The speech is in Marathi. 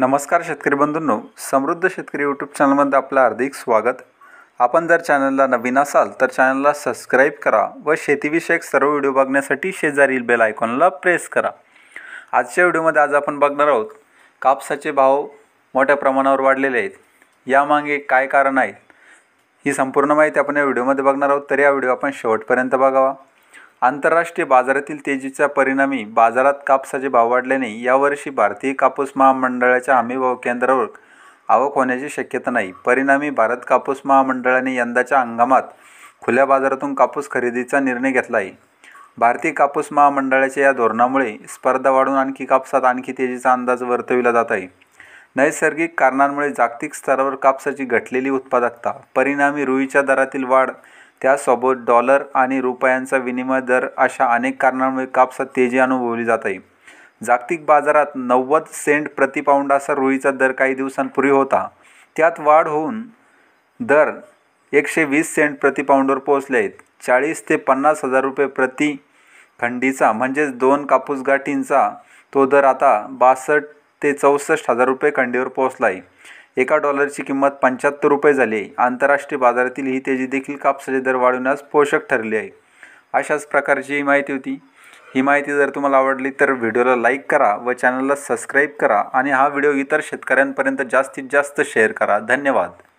नमस्कार शेतकरी बंधूंनो समृद्ध शेतकरी यूट्यूब चॅनलमध्ये आपलं हार्दिक स्वागत आपण जर चॅनलला नवीन असाल तर चॅनलला सबस्क्राईब करा व शेतीविषयक सर्व व्हिडिओ बघण्यासाठी शेजारील बेल आयकॉनला प्रेस करा आजच्या व्हिडिओमध्ये आज आपण बघणार आहोत कापसाचे भाव मोठ्या प्रमाणावर वाढलेले आहेत यामागे काय कारण आहे ही संपूर्ण माहिती आपण या व्हिडिओमध्ये बघणार आहोत तर या व्हिडिओ आपण शेवटपर्यंत बघावा आंतरराष्ट्रीय बाजारातील तेजीचा परिणामी बाजारात कापसाचे भाव वाढल्याने यावर्षी भारतीय कापूस महामंडळाच्या हमीभाव केंद्रावर आवक होण्याची शक्यता नाही परिणामी भारत कापूस महामंडळाने यंदाच्या हंगामात खुल्या बाजारातून कापूस खरेदीचा निर्णय घेतला आहे भारतीय कापूस महामंडळाच्या या धोरणामुळे स्पर्धा वाढून आणखी कापसात आणखी तेजीचा अंदाज वर्तविला जात आहे नैसर्गिक कारणांमुळे जागतिक स्तरावर कापसाची घटलेली उत्पादकता परिणामी रुईच्या दरातील वाढ त्यासोबत डॉलर आणि रुपयांचा विनिमय दर अशा अनेक कारणांमुळे कापसात तेजी अनुभवली जात आहे जागतिक बाजारात नव्वद सेंट प्रति असा रुईचा दर काही दिवसांपूर्वी होता त्यात वाढ होऊन दर एकशे वीस सेंट प्रतिपाऊंडवर पोहोचले आहेत चाळीस ते पन्नास हजार रुपये प्रति खंडीचा म्हणजेच दोन कापूस गाठींचा तो दर आता बासष्ट ते चौसष्ट हजार रुपये खंडीवर पोहोचला आहे एका डॉलरची किंमत पंच्याहत्तर रुपये झाली आहे आंतरराष्ट्रीय बाजारातील ही तेजी देखील कापसाचे दर वाढवण्यास पोषक ठरली आहे अशाच प्रकारची ही माहिती होती ही माहिती जर तुम्हाला आवडली तर व्हिडिओला लाईक करा व चॅनलला सबस्क्राईब करा आणि हा व्हिडिओ इतर शेतकऱ्यांपर्यंत जास्तीत जास्त शेअर करा धन्यवाद